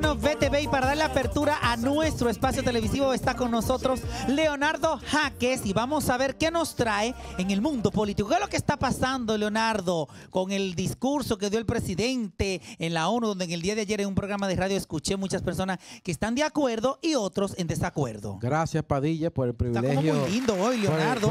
no y para darle apertura a nuestro espacio televisivo está con nosotros Leonardo Jaques y vamos a ver qué nos trae en el mundo político. ¿Qué es lo que está pasando, Leonardo, con el discurso que dio el presidente en la ONU, donde en el día de ayer en un programa de radio escuché muchas personas que están de acuerdo y otros en desacuerdo? Gracias, Padilla, por el privilegio. Está como muy lindo hoy, Leonardo.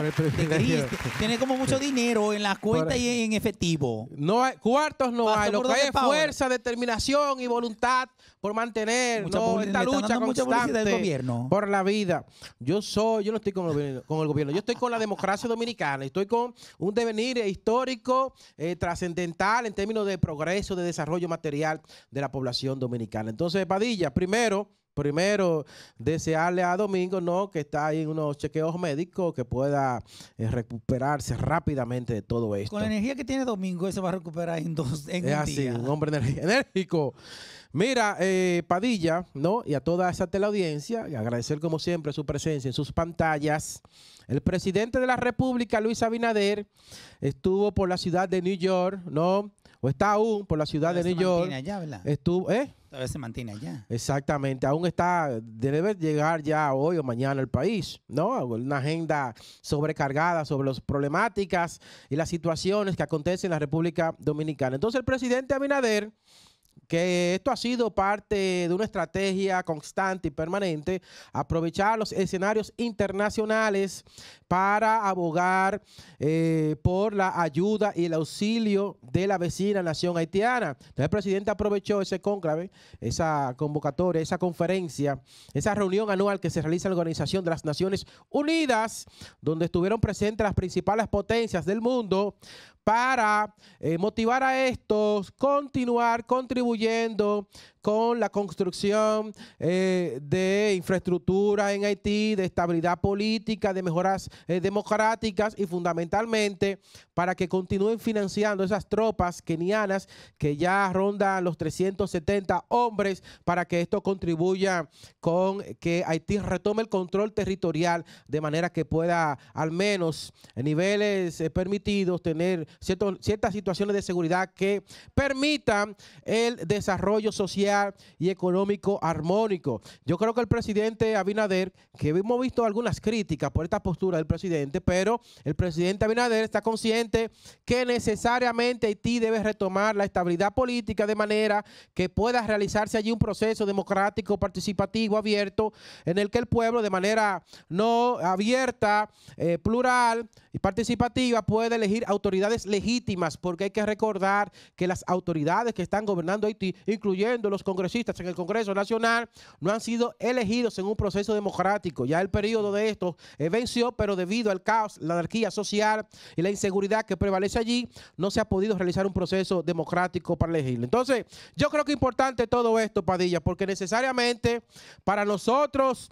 Tiene como mucho dinero en la cuenta y en efectivo. No hay, cuartos no hay, lo que hay es fuerza, determinación y voluntad por mantener esta lucha constante por la vida. Yo soy, yo no estoy con el, gobierno, yo estoy con la democracia dominicana, estoy con un devenir histórico eh, trascendental en términos de progreso, de desarrollo material de la población dominicana. Entonces, Padilla, primero, primero desearle a Domingo no que está ahí en unos chequeos médicos que pueda eh, recuperarse rápidamente de todo esto. Con la energía que tiene Domingo, se va a recuperar en dos en es un así, un hombre enérgico. Mira, eh, Padilla, ¿no? Y a toda esa teleaudiencia, y agradecer como siempre su presencia en sus pantallas. El presidente de la República, Luis Abinader, estuvo por la ciudad de New York, ¿no? O está aún por la ciudad de New York. Allá, ¿verdad? Estuvo, ¿eh? Todavía se mantiene allá. Exactamente, aún está, debe llegar ya hoy o mañana al país, ¿no? Una agenda sobrecargada sobre las problemáticas y las situaciones que acontecen en la República Dominicana. Entonces el presidente Abinader que esto ha sido parte de una estrategia constante y permanente, aprovechar los escenarios internacionales para abogar eh, por la ayuda y el auxilio de la vecina nación haitiana. Entonces, el presidente aprovechó ese cónclave, esa convocatoria, esa conferencia, esa reunión anual que se realiza en la Organización de las Naciones Unidas, donde estuvieron presentes las principales potencias del mundo para eh, motivar a estos, continuar contribuyendo con la construcción eh, de infraestructura en Haití, de estabilidad política, de mejoras eh, democráticas y fundamentalmente para que continúen financiando esas tropas kenianas que ya rondan los 370 hombres para que esto contribuya con que Haití retome el control territorial de manera que pueda al menos en niveles permitidos tener ciertas situaciones de seguridad que permitan el desarrollo social y económico armónico. Yo creo que el presidente Abinader, que hemos visto algunas críticas por esta postura del presidente, pero el presidente Abinader está consciente que necesariamente Haití debe retomar la estabilidad política de manera que pueda realizarse allí un proceso democrático, participativo, abierto, en el que el pueblo de manera no abierta, eh, plural y participativa puede elegir autoridades legítimas, porque hay que recordar que las autoridades que están gobernando Haití, incluyendo los congresistas en el Congreso Nacional, no han sido elegidos en un proceso democrático. Ya el periodo de esto eh, venció, pero debido al caos, la anarquía social y la inseguridad que prevalece allí, no se ha podido realizar un proceso democrático para elegir. Entonces, yo creo que es importante todo esto, Padilla, porque necesariamente para nosotros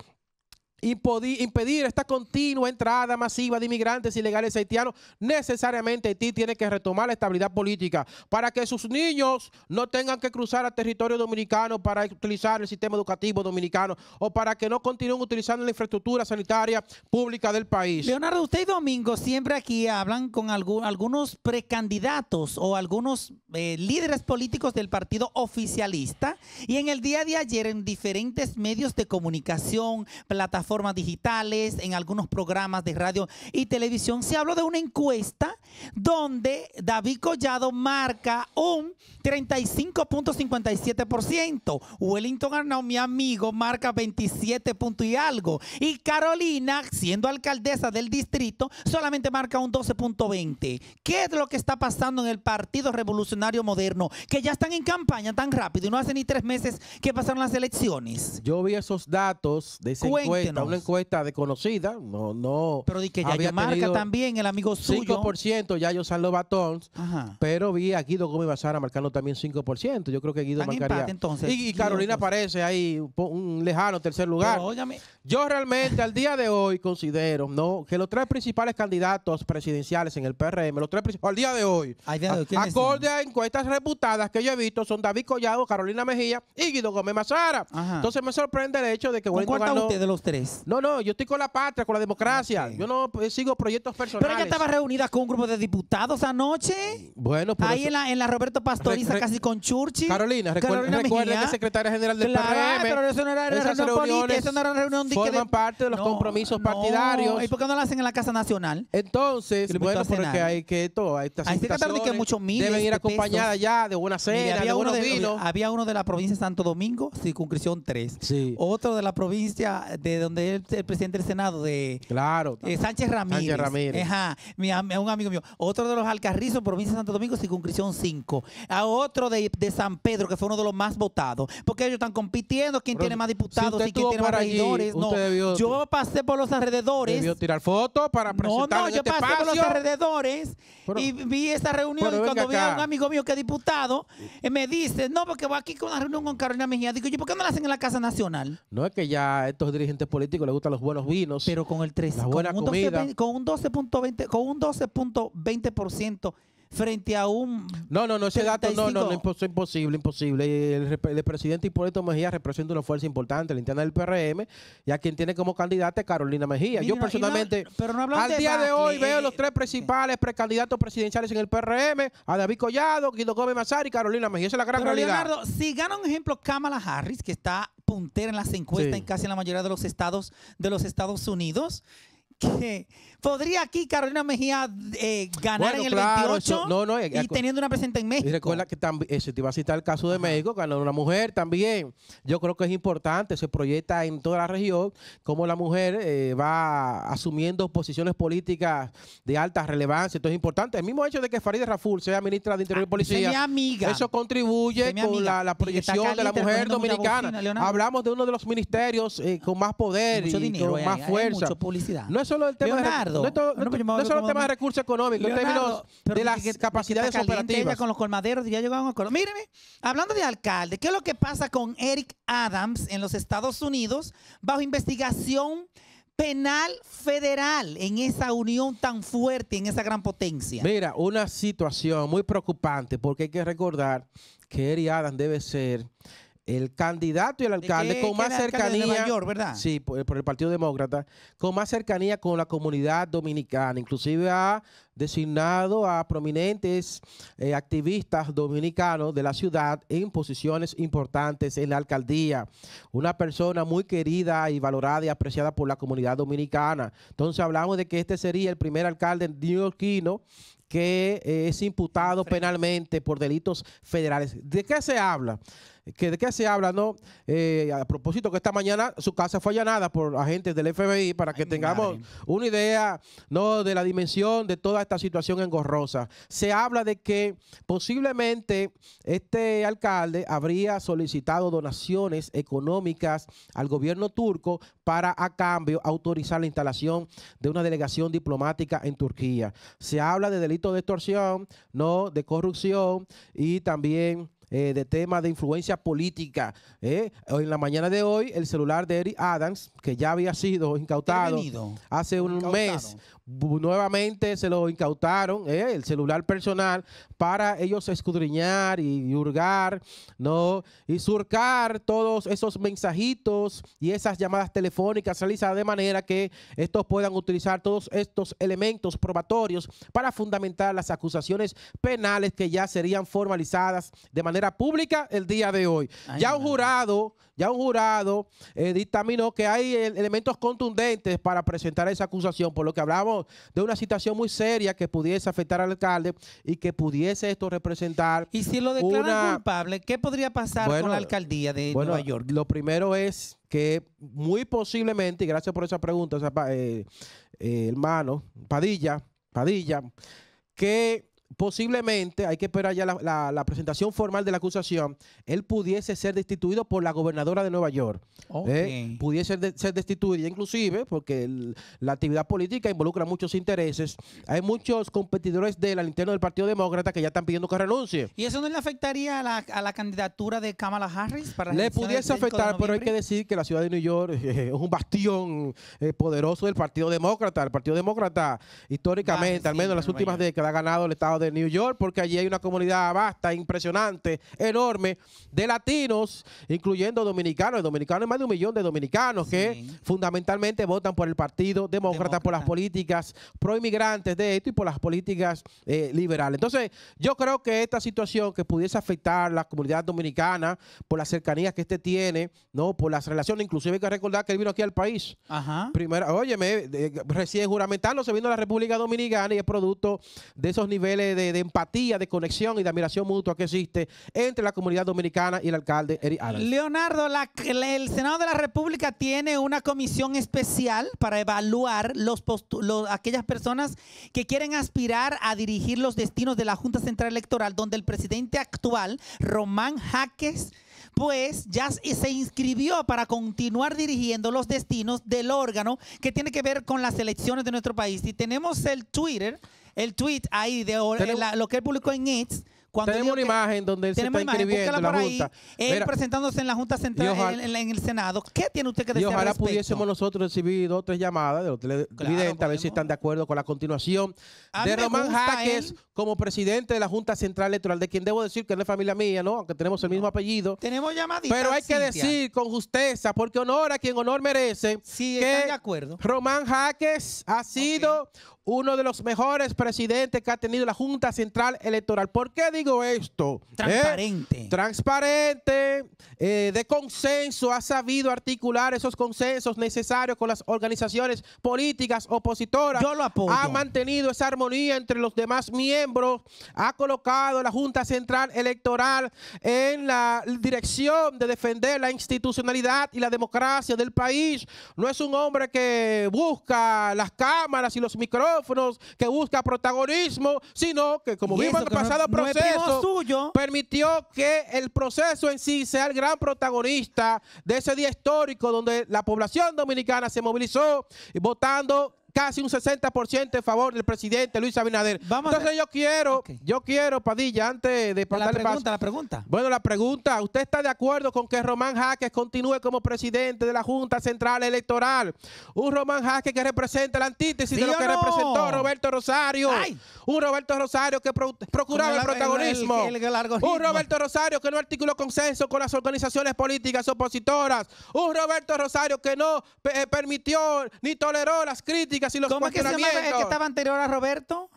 impedir esta continua entrada masiva de inmigrantes ilegales haitianos, necesariamente Haití tiene que retomar la estabilidad política para que sus niños no tengan que cruzar al territorio dominicano para utilizar el sistema educativo dominicano o para que no continúen utilizando la infraestructura sanitaria pública del país. Leonardo, usted y Domingo siempre aquí hablan con algunos precandidatos o algunos eh, líderes políticos del partido oficialista y en el día de ayer en diferentes medios de comunicación, plataformas, formas digitales, en algunos programas de radio y televisión, se habló de una encuesta donde David Collado marca un 35.57%, Wellington Arnaud, mi amigo, marca 27 punto y algo, y Carolina, siendo alcaldesa del distrito, solamente marca un 12.20. ¿Qué es lo que está pasando en el Partido Revolucionario Moderno? Que ya están en campaña tan rápido y no hace ni tres meses que pasaron las elecciones. Yo vi esos datos de ese Cuéntenos una encuesta desconocida, no, no. Pero di que ya había marca también el amigo suyo. 5%, ya yo San batón, pero vi a Guido Gómez Mazara marcando también 5%. Yo creo que Guido marcaría. y, Carolina aparece ahí un, lejano tercer lugar. yo realmente al día de hoy considero no que los tres principales candidatos presidenciales en el PRM, los tres principales al día de hoy, de acorde a encuestas reputadas que yo he visto son David Collado, Carolina Mejía y Guido Gómez Mazara. Entonces me sorprende el hecho de que Wellington ganó, usted de los tres? No, no, yo estoy con la patria, con la democracia. Yo no eh, sigo proyectos personales. Pero ella estaba reunida con un grupo de diputados anoche. Bueno, pues. Ahí eso... en, la, en la Roberto Pastoriza, casi con Churchi. Carolina, recuer, Carolina recuerda que secretaria general del claro, pero eso no era una reunión política, eso no era reunión de Forman de... parte de los no, compromisos no. partidarios. ¿Y por qué no la hacen en la Casa Nacional? Entonces, bueno, porque hay que todo, hay estas que muchos miles Deben ir de acompañadas ya de buena cena, Mira, de de, vinos. Había uno de la provincia de Santo Domingo, circunscripción 3. Sí. Otro de la provincia de donde el presidente del Senado de claro, eh, Sánchez Ramírez. Ramírez. un amigo mío. Otro de los Alcarrizos, provincia de Santo Domingo, circunscripción 5. A otro de, San Pedro, que fue uno de los más votados. Porque ellos están compitiendo, quién tiene más diputados y quién tiene más yo pasé por los alrededores. tirar fotos para presentar no, yo este pasé por los alrededores y vi esa reunión y cuando vi a un amigo mío que es diputado, eh, me dice, no, porque voy aquí con una reunión con Carolina Mejía. Digo, yo, ¿por qué no la hacen en la Casa Nacional? No, es que ya estos dirigentes políticos políticos les gustan los buenos vinos. Pero con el 3, la buena con, un 12, con un 12.20% frente a un... No, no, no, ese dato no, no, no, imposible, imposible. El, el presidente Hipólito Mejía representa una fuerza importante, la interna del PRM, y a quien tiene como candidata Carolina Mejía. Yo personalmente, al día de, hoy, veo los tres principales precandidatos presidenciales en el PRM, a David Collado, Guido Gómez Mazar y Carolina Mejía. Esa es la gran realidad. Leonardo, si gana un ejemplo Kamala Harris, que está puntera en las encuestas en casi la mayoría de los estados de los Estados Unidos, podría aquí Carolina Mejía eh, ganar en el 28 eh, y, teniendo una presencia en México. Y recuerda que también, eh, se te iba a citar el caso de México, ganó una mujer también. Yo creo que es importante, se proyecta en toda la región cómo la mujer va asumiendo posiciones políticas de alta relevancia. Entonces es importante. El mismo hecho de que Farideh Raful sea ministra de Interior y ah, Policía, eso contribuye con la, proyección de la mujer dominicana. Hablamos de uno de los ministerios con más poder y, con más fuerza. publicidad. No es solo el tema de, no, solo el tema de recursos económicos, en términos de las capacidades operativas. Con los colmaderos ya llegaron a Colombia. Míreme, hablando de alcalde, ¿qué es lo que pasa con Eric Adams en los Estados Unidos bajo investigación penal federal en esa unión tan fuerte, en esa gran potencia? Mira, una situación muy preocupante porque hay que recordar que Eric Adams debe ser el candidato y el alcalde con más cercanía. mayor, ¿verdad? Sí, por, el Partido Demócrata, con más cercanía con la comunidad dominicana. Inclusive ha designado a prominentes eh, activistas dominicanos de la ciudad en posiciones importantes en la alcaldía. Una persona muy querida y valorada y apreciada por la comunidad dominicana. Entonces hablamos de que este sería el primer alcalde neoyorquino que es imputado penalmente por delitos federales. ¿De qué se habla? ¿De qué se habla, no? Eh, a propósito que esta mañana su casa fue allanada por agentes del FBI para que tengamos una idea, ¿no? De la dimensión de toda esta situación engorrosa. Se habla de que posiblemente este alcalde habría solicitado donaciones económicas al gobierno turco para a cambio autorizar la instalación de una delegación diplomática en Turquía. Se habla de delito de extorsión, ¿no? De corrupción y también eh, de temas de influencia política. ¿eh? En la mañana de hoy, el celular de Eric Adams, que ya había sido incautado hace un mes, nuevamente se lo incautaron, ¿eh? el celular personal, para ellos escudriñar y hurgar, ¿no? Y surcar todos esos mensajitos y esas llamadas telefónicas realizadas de manera que estos puedan utilizar todos estos elementos probatorios para fundamentar las acusaciones penales que ya serían formalizadas de manera pública el día de hoy. ya un jurado, ya un jurado eh, dictaminó que hay eh, elementos contundentes para presentar esa acusación, por lo que hablamos de una situación muy seria que pudiese afectar al alcalde y que pudiese esto representar. Y si lo declaran culpable, ¿qué podría pasar con la alcaldía de Nueva York? Lo primero es que muy posiblemente, y gracias por esa pregunta, eh, hermano, Padilla, Padilla, que posiblemente, hay que esperar ya la, presentación formal de la acusación, él pudiese ser destituido por la gobernadora de Nueva York. ¿eh? pudiese ser destituido, inclusive, porque la actividad política involucra muchos intereses. Hay muchos competidores de del interno del Partido Demócrata que ya están pidiendo que renuncie. ¿Y eso no le afectaría a la, a la candidatura de Kamala Harris? Para le pudiese afectar, pero hay que decir que la ciudad de Nueva York es un bastión eh, poderoso del Partido Demócrata. El Partido Demócrata, históricamente, al menos en las últimas décadas, ha ganado el Estado de New York, porque allí hay una comunidad vasta, impresionante, enorme, de latinos, incluyendo dominicanos. Dominicanos, más de un millón de dominicanos que fundamentalmente votan por el Partido Demócrata, por las políticas pro inmigrantes de esto y por las políticas eh, liberales. Entonces, yo creo que esta situación que pudiese afectar la comunidad dominicana por las cercanías que este tiene, ¿no? Por las relaciones, inclusive hay que recordar que él vino aquí al país. Ajá. Primero, óyeme, recién juramentando se vino a la República Dominicana y es producto de esos niveles de, empatía, de conexión y de admiración mutua que existe entre la comunidad dominicana y el alcalde Eric Adams. Leonardo, la, el Senado de la República tiene una comisión especial para evaluar los, aquellas personas que quieren aspirar a dirigir los destinos de la Junta Central Electoral, donde el presidente actual, Román Jaques, pues ya se inscribió para continuar dirigiendo los destinos del órgano que tiene que ver con las elecciones de nuestro país. Y tenemos el Twitter el tweet ahí de lo que él publicó en It's. Cuando tenemos una imagen donde él se está inscribiendo en la ahí, él presentándose en la Junta Central, en, el Senado. ¿Qué tiene usted que decir Y ojalá pudiésemos nosotros recibir dos o tres llamadas de los televidentes a ver si están de acuerdo con la continuación de Román Jaques como presidente de la Junta Central Electoral, de quien debo decir que no es familia mía, ¿no? Aunque tenemos el mismo apellido. Tenemos llamaditas. Pero hay que decir con justeza, porque honor a quien honor merece, sí, que de acuerdo. Román Jaques ha sido uno de los mejores presidentes que ha tenido la Junta Central Electoral. ¿Por qué digo esto? ¿Eh? Transparente. Transparente, eh, de consenso, ha sabido articular esos consensos necesarios con las organizaciones políticas opositoras. Yo lo apoyo. Ha mantenido esa armonía entre los demás miembros, ha colocado la Junta Central Electoral en la dirección de defender la institucionalidad y la democracia del país. No es un hombre que busca las cámaras y los micrófonos que busca protagonismo, sino que como vimos en el pasado proceso, permitió que el proceso en sí sea el gran protagonista de ese día histórico donde la población dominicana se movilizó votando casi un 60% en favor del presidente Luis Abinader. Vamos Entonces yo quiero, yo quiero, Padilla, antes de pasar la pregunta, la pregunta. Bueno, la pregunta, ¿usted está de acuerdo con que Román Jaques continúe como presidente de la Junta Central Electoral? Un Román Jaque que representa la antítesis de lo que representó Roberto Rosario. Ay. Un Roberto Rosario que procuraba el, protagonismo. un Roberto Rosario que no articuló consenso con las organizaciones políticas opositoras. Un Roberto Rosario que no eh, permitió ni toleró las críticas y los ¿Cómo es que se el que estaba anterior a Roberto?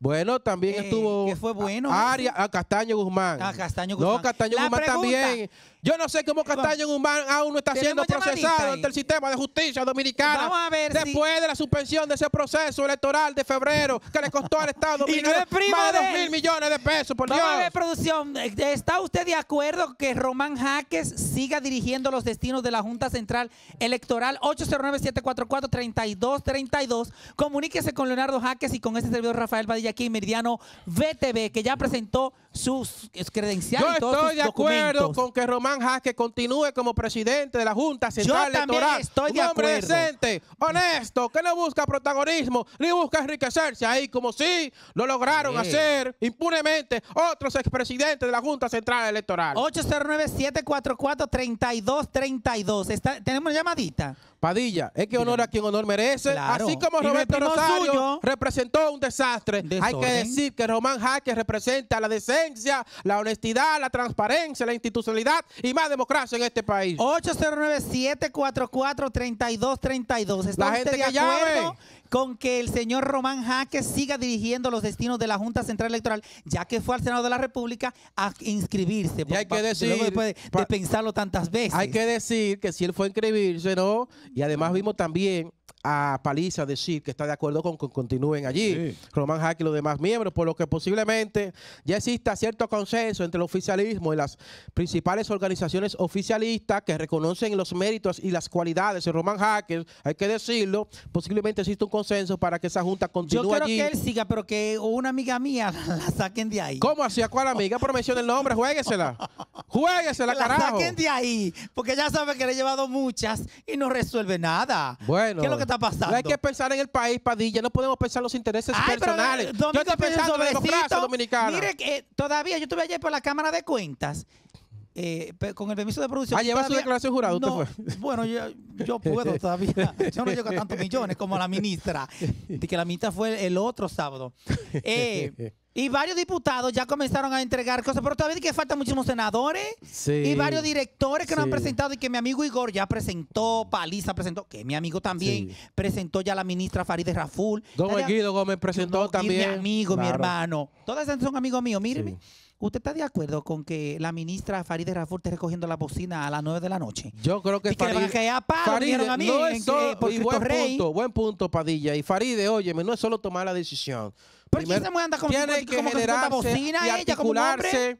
Bueno, también eh, estuvo que fue bueno, a, Castaño Guzmán. A Castaño Guzmán. Ah, no, Castaño Guzmán también yo no sé cómo Castaño en aún no está siendo procesado ante el sistema de justicia dominicana. a ver después de la suspensión de ese proceso electoral de febrero que le costó al Estado dominicano más de dos mil millones de pesos, por Vamos A producción, ¿está usted de acuerdo que Román Jaques siga dirigiendo los destinos de la Junta Central Electoral 809-744-3232? Comuníquese con Leonardo Jaques y con este servidor Rafael Padilla aquí en Meridiano VTV, que ya presentó sus credenciales. Yo estoy de acuerdo con que Román Jaque continúe como presidente de la Junta Central Yo Electoral. Estoy de un hombre decente, honesto, que no busca protagonismo ni busca enriquecerse ahí, como si lo lograron hacer impunemente otros expresidentes de la Junta Central Electoral. 809-744-3232. ¿Tenemos llamadita? Padilla, es que honor a quien honor merece. Así como Roberto Rosario representó un desastre, hay que decir que Román Jaque representa a la decencia la honestidad, la transparencia, la institucionalidad y más democracia en este país. 809-744-3232. ¿Está la gente usted de que acuerdo con que el señor Román Jaque siga dirigiendo los destinos de la Junta Central Electoral, ya que fue al Senado de la República a inscribirse? Y hay que decir, después de pensarlo tantas veces. Hay que decir que si él fue a inscribirse, ¿no? Y además vimos también a Paliza decir que está de acuerdo con que continúen allí, Roman Román y los demás miembros, por lo que posiblemente ya exista cierto consenso entre el oficialismo y las principales organizaciones oficialistas que reconocen los méritos y las cualidades de Román Hacker, hay que decirlo, posiblemente exista un consenso para que esa junta continúe allí. Yo quiero que él siga, pero que una amiga mía la saquen de ahí. ¿Cómo así? ¿A cuál amiga? Por mención el nombre, juéguesela. Juéguesela, carajo. saquen de ahí, porque ya sabe que le he llevado muchas y no resuelve nada. Bueno. lo que está pasando. No hay que pensar en el país, Padilla. No podemos pensar los intereses personales. Eh, yo estoy pensando en la democracia dominicana. Mire, que eh, todavía yo estuve ayer por la Cámara de Cuentas. Eh, con el permiso de producción. Ah, lleva su declaración jurada, usted Bueno, yo, puedo todavía. Yo no llego a tantos millones como la ministra. De que la ministra fue el, otro sábado. Y varios diputados ya comenzaron a entregar cosas, pero todavía que falta muchísimos senadores y varios directores que no han presentado y que mi amigo Igor ya presentó, Paliza presentó, que mi amigo también presentó ya la ministra Farideh Raful. Don Guido Gómez presentó también. Mi amigo, mi hermano. Todas esas son amigos míos, míreme. ¿Usted está de acuerdo con que la ministra Farideh Raful esté recogiendo la bocina a las 9 de la noche? Yo creo que, y que que, van a caer a a mí, buen punto, buen punto, Padilla. Y Farideh, óyeme, no es solo tomar la decisión. ¿Por qué esa mujer anda con, con, con, con bocina y ella como un hombre?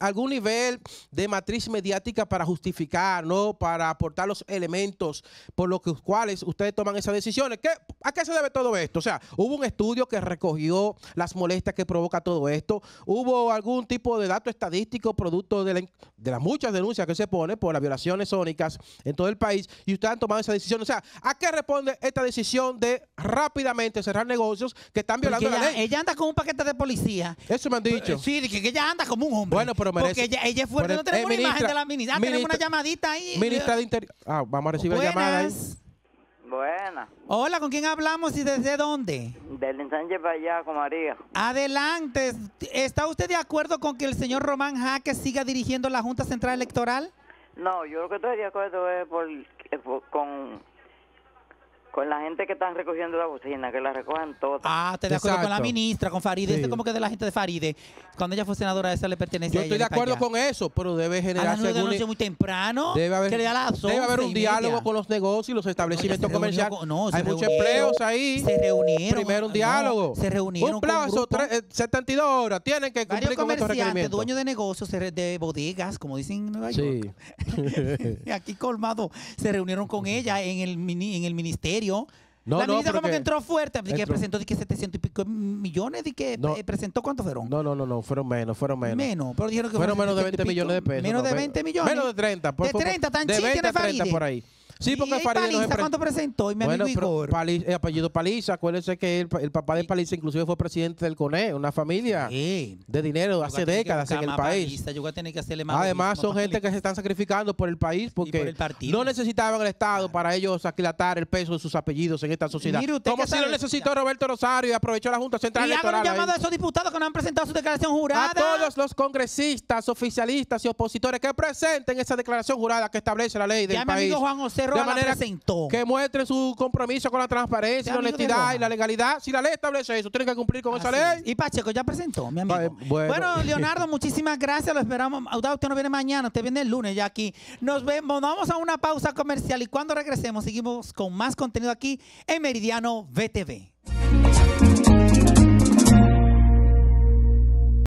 algún nivel de matriz mediática para justificar, ¿no? Para aportar los elementos por los cuales ustedes toman esas decisiones. ¿A qué se debe todo esto? O sea, hubo un estudio que recogió las molestias que provoca todo esto. Hubo algún tipo de dato estadístico producto de, las muchas denuncias que se pone por las violaciones sónicas en todo el país y ustedes han tomado esa decisión. O sea, ¿a qué responde esta decisión de rápidamente cerrar negocios que están violando la ley? Ella anda con un paquete de policía. Eso me han dicho. Sí, que, que ella anda como un hombre. Bueno, pero merece. Porque ella, es fuerte, no tenemos una eh, imagen de la ministra. Ah, tenemos una llamadita ahí. Ministra de Interior. Ah, vamos a recibir la llamada Buenas. Hola, ¿con quién hablamos y desde dónde? Del ensanche para allá, con María. Adelante. ¿Está usted de acuerdo con que el señor Román Jaque siga dirigiendo la Junta Central Electoral? No, yo creo que estoy de acuerdo es con con la gente que están recogiendo la bocina, que la recojan todas. Ah, te de acuerdo con la ministra, con Faride. Este como que de la gente de Faride. Cuando ella fue senadora, esa le pertenecía. Yo estoy de acuerdo con eso, pero debe generar A muy temprano. Debe haber, un diálogo con los negocios y los establecimientos comerciales. no, Hay muchos empleos ahí. Se reunieron. Primero un diálogo. se reunieron. Un plazo, 72 eh, horas. Tienen que cumplir con estos requerimientos. dueño de negocios, de bodegas, como dicen en Nueva York. Sí. Aquí colmado. Se reunieron con ella en el, en el ministerio no, la no, como que entró fuerte, entró. que presentó de que 700 y pico millones, de que eh, presentó ¿cuántos fueron. No, no, no, fueron menos, fueron menos. Menos, pero dijeron que fueron menos de 20 millones de pesos. Menos de 20 millones. Menos de 30, por, de 30, tan de 20 a 30 por ahí. Sí, porque y Paliza, ¿cuánto presentó? Y mi amigo Igor. Paliza, apellido Paliza, acuérdense que el, papá de Paliza inclusive fue presidente del CONE, una familia de dinero hace décadas en el país. yo que hacerle más Además, son gente que se están sacrificando por el país porque no necesitaban el Estado para ellos aquilatar el peso de sus apellidos en esta sociedad. Como si lo necesitó Roberto Rosario y aprovechó la Junta Central y Electoral. Y un llamado a esos diputados que no han presentado su declaración jurada. A todos los congresistas, oficialistas y opositores que presenten esa declaración jurada que establece la ley del ya amigo Juan José de manera Que muestre su compromiso con la transparencia, la honestidad y la legalidad. Si la ley establece eso, tiene que cumplir con esa ley. Y Pacheco ya presentó, mi amigo. Bueno, Leonardo, muchísimas gracias. Lo esperamos. Auda, usted no viene mañana, usted viene el lunes ya aquí. Nos vemos, vamos a una pausa comercial y cuando regresemos seguimos con más contenido aquí en Meridiano VTV.